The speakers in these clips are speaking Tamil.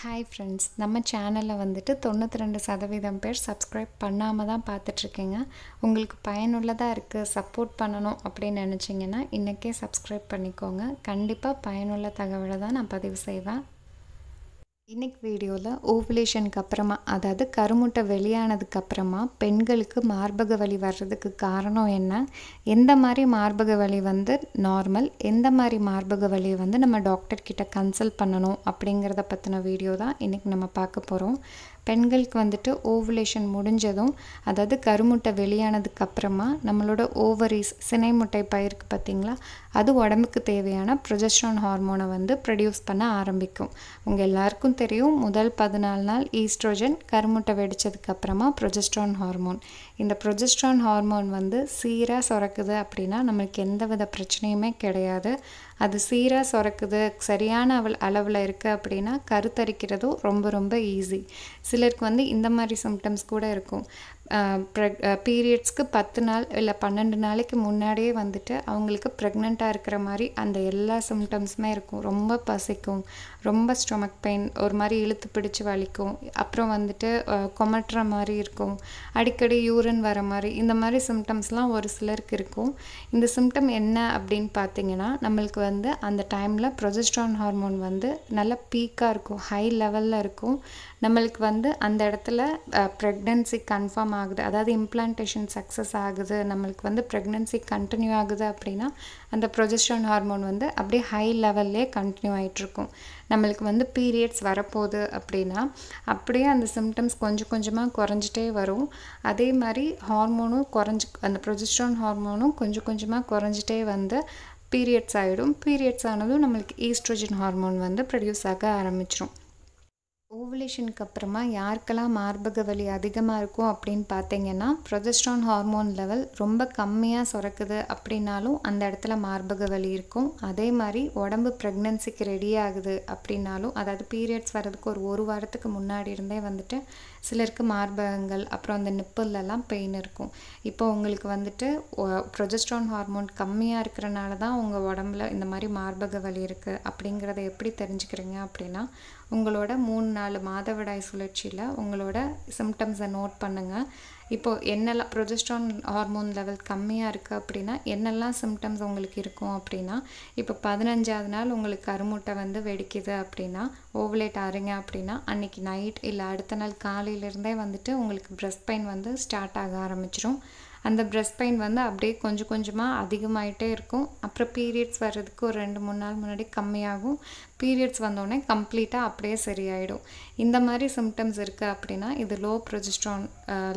ஹாய் ஃப்ரெண்ட்ஸ் நம்ம சேனலில் வந்துட்டு தொண்ணூற்றி ரெண்டு சதவீதம் பேர் சப்ஸ்கிரைப் பண்ணாமல் தான் பார்த்துட்ருக்கீங்க உங்களுக்கு பயனுள்ளதாக இருக்குது சப்போர்ட் பண்ணணும் அப்படின்னு நினச்சிங்கன்னா இன்றைக்கே சப்ஸ்கிரைப் பண்ணிக்கோங்க கண்டிப்பாக பயனுள்ள தகவலை தான் நான் பதிவு செய்வேன் இன்னைக்கு வீடியோவில் ஓவுலேஷனுக்கு அப்புறமா அதாவது கருமுட்டை வெளியானதுக்கப்புறமா பெண்களுக்கு மார்பக வலி வர்றதுக்கு காரணம் என்ன எந்த மாதிரி மார்பக வலி வந்து நார்மல் எந்த மாதிரி மார்பக வலியை வந்து நம்ம டாக்டர்கிட்ட கன்சல்ட் பண்ணணும் அப்படிங்கிறத பற்றின வீடியோ தான் இன்றைக்கி நம்ம பார்க்க போகிறோம் பெண்களுக்கு வந்துட்டு ஓவுலேஷன் முடிஞ்சதும் அதாவது கருமுட்டை வெளியானதுக்கு அப்புறமா நம்மளோட ஓவரிஸ் சினை முட்டை பயிருக்கு பார்த்திங்களா அது உடம்புக்கு தேவையான ப்ரொஜெஸ்ட்ரான் ஹார்மோனை வந்து ப்ரொடியூஸ் பண்ண ஆரம்பிக்கும் உங்கள் எல்லாருக்கும் தெரியும் முதல் பதினாலு நாள் ஈஸ்ட்ரோஜன் கருமுட்டை வெடித்ததுக்கு அப்புறமா ப்ரொஜெஸ்ட்ரான் ஹார்மோன் இந்த ப்ரொஜெஸ்ட்ரான் ஹார்மோன் வந்து சீராக சுரக்குது அப்படின்னா நம்மளுக்கு எந்த வித பிரச்சனையுமே கிடையாது அது சீராக சுரக்குது சரியான அளவில் இருக்குது அப்படின்னா கருத்தரிக்கிறதும் ரொம்ப ரொம்ப ஈஸி சில சிலருக்கு வந்து இந்த மாதிரி சிம்டம்ஸ் கூட இருக்கும் பீரியட்ஸ்க்கு பத்து நாள் இல்லை பன்னெண்டு நாளைக்கு முன்னாடியே வந்துட்டு அவங்களுக்கு ப்ரெக்னெண்ட்டாக இருக்கிற மாதிரி அந்த எல்லா சிம்டம்ஸுமே இருக்கும் ரொம்ப பசிக்கும் ரொம்ப ஸ்டொமக் பெயின் ஒரு மாதிரி இழுத்து பிடிச்சி வலிக்கும் அப்புறம் வந்துட்டு கொமட்டுற மாதிரி இருக்கும் அடிக்கடி யூரின் வர மாதிரி இந்த மாதிரி சிம்டம்ஸ்லாம் ஒரு சிலருக்கு இருக்கும் இந்த சிம்டம் என்ன அப்படின்னு பார்த்தீங்கன்னா நம்மளுக்கு வந்து அந்த டைமில் ப்ரொஜெஸ்ட்ரான் ஹார்மோன் வந்து நல்லா பீக்காக இருக்கும் ஹை லெவலில் இருக்கும் நம்மளுக்கு வந்து அந்த இடத்துல ப்ரெக்னென்சி கன்ஃபார்ம் ஆகுது அதாவது இம்ப்ளான்டேஷன் சக்ஸஸ் ஆகுது நம்மளுக்கு வந்து ப்ரெக்னென்சி கண்டினியூ ஆகுது அப்படின்னா அந்த ப்ரொஜெஸ்ட்ரான் ஹார்மோன் வந்து அப்படியே ஹை லெவல்லே கண்டினியூ ஆகிட்ருக்கும் நம்மளுக்கு வந்து பீரியட்ஸ் வரப்போகுது அப்படின்னா அப்படியே அந்த சிம்டம்ஸ் கொஞ்சம் கொஞ்சமாக குறைஞ்சிட்டே வரும் அதே மாதிரி ஹார்மோனும் குறைஞ்சி அந்த ப்ரொஜெஸ்ட்ரான் ஹார்மோனும் கொஞ்சம் கொஞ்சமாக குறைஞ்சிட்டே வந்து பீரியட்ஸ் ஆகிடும் பீரியட்ஸ் ஆனதும் நம்மளுக்கு ஈஸ்ட்ரோஜன் ஹார்மோன் வந்து ப்ரொடியூஸ் ஆக ஆரம்பிச்சிடும் ஓவலேஷனுக்கு அப்புறமா யாருக்கெல்லாம் மார்பக வலி அதிகமாக இருக்கும் அப்படின்னு பார்த்தீங்கன்னா ப்ரொஜஸ்ட்ரான் ஹார்மோன் லெவல் ரொம்ப கம்மியாக சுரக்குது அப்படின்னாலும் அந்த இடத்துல மார்பக வலி இருக்கும் அதே மாதிரி உடம்பு ப்ரெக்னென்சிக்கு ரெடி ஆகுது அப்படின்னாலும் அதாவது பீரியட்ஸ் வர்றதுக்கு ஒரு ஒரு வாரத்துக்கு முன்னாடி இருந்தே வந்துட்டு சிலருக்கு மார்பகங்கள் அப்புறம் அந்த நிப்பிள்லலாம் பெயின் இருக்கும் இப்போ உங்களுக்கு வந்துட்டு ப்ரொஜஸ்ட்ரான் ஹார்மோன் கம்மியாக இருக்கிறனால தான் உங்கள் உடம்புல இந்த மாதிரி மார்பக வலி இருக்குது அப்படிங்கிறத எப்படி தெரிஞ்சுக்கிறீங்க அப்படின்னா உங்களோட மூணு நாலு மாதவிடாய் சுழற்சியில் உங்களோட சிம்டம்ஸை நோட் பண்ணுங்கள் இப்போது என்னெல்லாம் ப்ரொஜெஸ்ட்ரான் ஹார்மோன் லெவல் கம்மியாக இருக்குது அப்படின்னா என்னெல்லாம் சிம்டம்ஸ் உங்களுக்கு இருக்கும் அப்படின்னா இப்போ பதினஞ்சாவது நாள் உங்களுக்கு கருமுட்டை வந்து வெடிக்குது அப்படின்னா ஓவலேட் ஆறுங்க அப்படின்னா அன்றைக்கி நைட் இல்லை அடுத்த நாள் காலையிலேருந்தே வந்துட்டு உங்களுக்கு ப்ரெஸ்ட் பெயின் வந்து ஸ்டார்ட் ஆக ஆரம்பிச்சிடும் அந்த ப்ரெஸ்ட் பெயின் வந்து அப்படியே கொஞ்சம் கொஞ்சமாக அதிகமாகிட்டே இருக்கும் அப்புறம் பீரியட்ஸ் வர்றதுக்கு ஒரு ரெண்டு மூணு நாள் முன்னாடி கம்மியாகும் பீரியட்ஸ் வந்தோடனே கம்ப்ளீட்டாக அப்படியே சரியாயிடும் இந்த மாதிரி சிம்டம்ஸ் இருக்குது அப்படின்னா இது லோ ப்ரொஜெஸ்ட்ரான்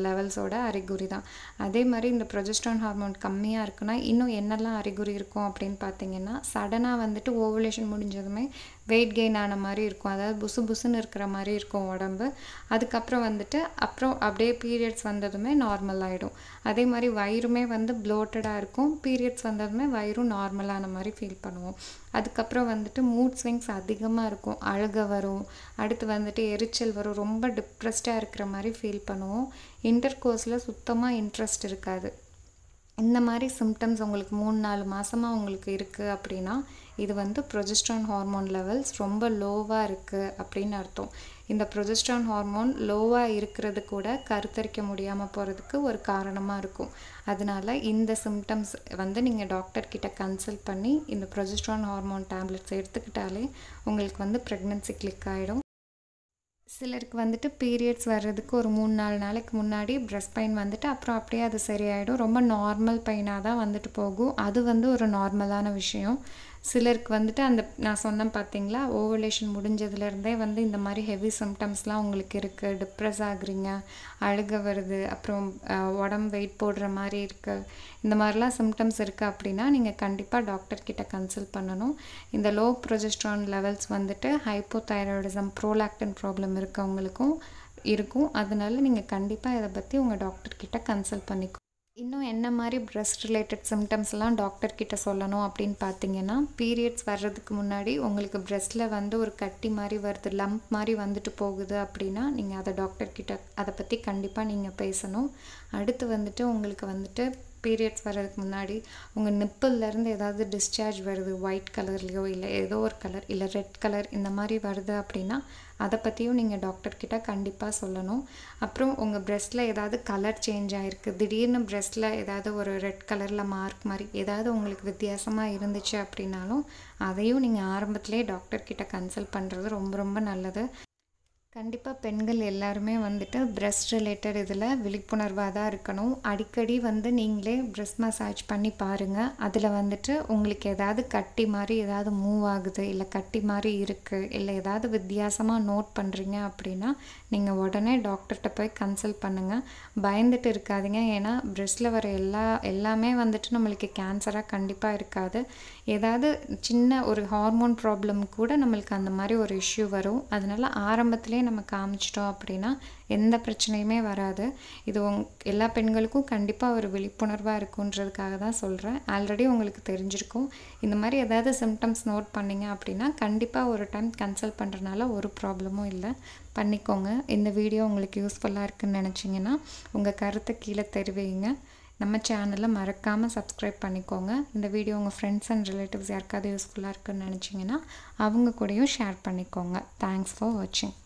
லெவல்ஸோட அறிகுறி தான் அதே மாதிரி இந்த ப்ரொஜெஸ்ட்ரான் ஹார்மோன் கம்மியாக இருக்குன்னா இன்னும் என்னெல்லாம் அறிகுறி இருக்கும் அப்படின்னு பார்த்தீங்கன்னா சடனாக வந்துட்டு ஓவலேஷன் முடிஞ்சதுமே வெயிட் கெயின் ஆன மாதிரி இருக்கும் அதாவது புசு புசுன்னு இருக்கிற மாதிரி இருக்கும் உடம்பு அதுக்கப்புறம் வந்துட்டு அப்புறம் அப்படியே பீரியட்ஸ் வந்ததுமே நார்மல் ஆகிடும் அதே மாதிரி வயிறுமே வந்து ப்ளோட்டடாக இருக்கும் பீரியட்ஸ் வந்ததுமே வயிறும் நார்மலான மாதிரி ஃபீல் பண்ணுவோம் அதுக்கப்புறம் வந்துட்டு மூட் ஸ்விங்ஸ் அதிகமாக இருக்கும் அழுக வரும் அடுத்து வந்துட்டு எரிச்சல் வரும் ரொம்ப டிப்ரெஸ்டாக இருக்கிற மாதிரி ஃபீல் பண்ணுவோம் இன்டர் கோர்ஸில் சுத்தமாக இன்ட்ரெஸ்ட் இருக்காது இந்த மாதிரி சிம்டம்ஸ் உங்களுக்கு மூணு நாலு மாதமாக உங்களுக்கு இருக்குது அப்படின்னா இது வந்து ப்ரொஜெஸ்ட்ரான் ஹார்மோன் லெவல்ஸ் ரொம்ப லோவாக இருக்குது அப்படின்னு அர்த்தம் இந்த ப்ரொஜெஸ்ட்ரான் ஹார்மோன் லோவாக இருக்கிறது கூட கருத்தரிக்க முடியாமல் போகிறதுக்கு ஒரு காரணமாக இருக்கும் அதனால் இந்த சிம்டம்ஸ் வந்து நீங்கள் டாக்டர்கிட்ட கன்சல்ட் பண்ணி இந்த ப்ரொஜெஸ்ட்ரான் ஹார்மோன் டேப்லெட்ஸ் எடுத்துக்கிட்டாலே உங்களுக்கு வந்து ப்ரெக்னென்சி கிளிக் ஆகிடும் சிலருக்கு வந்துட்டு பீரியட்ஸ் வர்றதுக்கு ஒரு மூணு நாலு நாளைக்கு முன்னாடி ப்ரெஸ்ட் பெயின் வந்துட்டு அப்புறம் அப்படியே அது சரியாயிடும் ரொம்ப நார்மல் பெயினாக தான் வந்துட்டு போகும் அது வந்து ஒரு நார்மலான விஷயம் சிலருக்கு வந்துட்டு அந்த நான் சொன்னேன் பார்த்தீங்களா ஓவலேஷன் முடிஞ்சதுலேருந்தே வந்து இந்த மாதிரி ஹெவி சிம்டம்ஸ்லாம் உங்களுக்கு இருக்குது டிப்ரெஸ் ஆகுறீங்க அழுக வருது அப்புறம் உடம்பு வெயிட் போடுற மாதிரி இருக்குது இந்த மாதிரிலாம் சிம்டம்ஸ் இருக்குது அப்படின்னா நீங்கள் கண்டிப்பாக டாக்டர்கிட்ட கன்சல்ட் பண்ணணும் இந்த லோ ப்ரொஜெஸ்ட்ரான் லெவல்ஸ் வந்துட்டு ஹைப்போதைராய்டிசம் ப்ரோலாக்டன் ப்ராப்ளம் இருக்கவங்களுக்கும் இருக்கும் அதனால நீங்கள் கண்டிப்பாக இதை பற்றி உங்கள் டாக்டர்கிட்ட கன்சல்ட் பண்ணிக்கோ இன்னும் என்ன மாதிரி ப்ரெஸ்ட் ரிலேட்டட் சிம்டம்ஸ்லாம் டாக்டர்கிட்ட சொல்லணும் அப்படின்னு பார்த்தீங்கன்னா பீரியட்ஸ் வர்றதுக்கு முன்னாடி உங்களுக்கு ப்ரெஸ்ட்டில் வந்து ஒரு கட்டி மாதிரி வருது லம்ப் மாதிரி வந்துட்டு போகுது அப்படின்னா நீங்கள் அதை டாக்டர்கிட்ட அதை பற்றி கண்டிப்பாக நீங்கள் பேசணும் அடுத்து வந்துட்டு உங்களுக்கு வந்துட்டு பீரியட்ஸ் வர்றதுக்கு முன்னாடி உங்கள் நிப்பிள்லேருந்து ஏதாவது டிஸ்சார்ஜ் வருது ஒயிட் கலர்லேயோ இல்லை ஏதோ ஒரு கலர் இல்லை ரெட் கலர் இந்த மாதிரி வருது அப்படின்னா அதை பற்றியும் நீங்கள் டாக்டர்கிட்ட கண்டிப்பாக சொல்லணும் அப்புறம் உங்கள் ப்ரெஸ்டில் ஏதாவது கலர் சேஞ்ச் ஆகிருக்கு திடீர்னு ப்ரெஸ்டில் ஏதாவது ஒரு ரெட் கலரில் மார்க் மாதிரி ஏதாவது உங்களுக்கு வித்தியாசமாக இருந்துச்சு அப்படின்னாலும் அதையும் நீங்கள் ஆரம்பத்துலேயே டாக்டர்கிட்ட கன்சல்ட் பண்ணுறது ரொம்ப ரொம்ப நல்லது கண்டிப்பாக பெண்கள் எல்லாருமே வந்துட்டு பிரெஸ்ட் ரிலேட்டட் இதில் விழிப்புணர்வாக தான் இருக்கணும் அடிக்கடி வந்து நீங்களே பிரெஸ்ட் மசாஜ் பண்ணி பாருங்கள் அதில் வந்துட்டு உங்களுக்கு ஏதாவது கட்டி மாதிரி ஏதாவது மூவ் ஆகுது இல்லை கட்டி மாதிரி இருக்குது இல்லை ஏதாவது வித்தியாசமாக நோட் பண்ணுறீங்க அப்படின்னா நீங்கள் உடனே டாக்டர்கிட்ட போய் கன்சல்ட் பண்ணுங்கள் பயந்துட்டு இருக்காதிங்க ஏன்னா பிரெஸ்ட்டில் வர எல்லா எல்லாமே வந்துட்டு நம்மளுக்கு கேன்சராக கண்டிப்பாக இருக்காது ஏதாவது சின்ன ஒரு ஹார்மோன் ப்ராப்ளம் கூட நம்மளுக்கு அந்த மாதிரி ஒரு இஷ்யூ வரும் அதனால் ஆரம்பத்துலேயே முன்னாடியே நம்ம காமிச்சிட்டோம் அப்படின்னா எந்த பிரச்சனையுமே வராது இது உங் எல்லா பெண்களுக்கும் கண்டிப்பாக ஒரு விழிப்புணர்வாக இருக்குன்றதுக்காக தான் சொல்கிறேன் ஆல்ரெடி உங்களுக்கு தெரிஞ்சிருக்கும் இந்த மாதிரி ஏதாவது சிம்டம்ஸ் நோட் பண்ணிங்க அப்படின்னா கண்டிப்பாக ஒரு டைம் கன்சல்ட் பண்ணுறனால ஒரு ப்ராப்ளமும் இல்லை பண்ணிக்கோங்க இந்த வீடியோ உங்களுக்கு யூஸ்ஃபுல்லாக இருக்குன்னு நினச்சிங்கன்னா உங்கள் கருத்தை கீழே தெரிவிங்க நம்ம சேனலில் மறக்காமல் சப்ஸ்கிரைப் பண்ணிக்கோங்க இந்த வீடியோ உங்கள் ஃப்ரெண்ட்ஸ் அண்ட் ரிலேட்டிவ்ஸ் யாருக்காவது யூஸ்ஃபுல்லாக இருக்குன்னு நினச்சிங்கன்னா அவங்க கூடயும் ஷேர் பண்ணிக்கோங்க தேங்க்ஸ் ஃபார் வாட்சிங்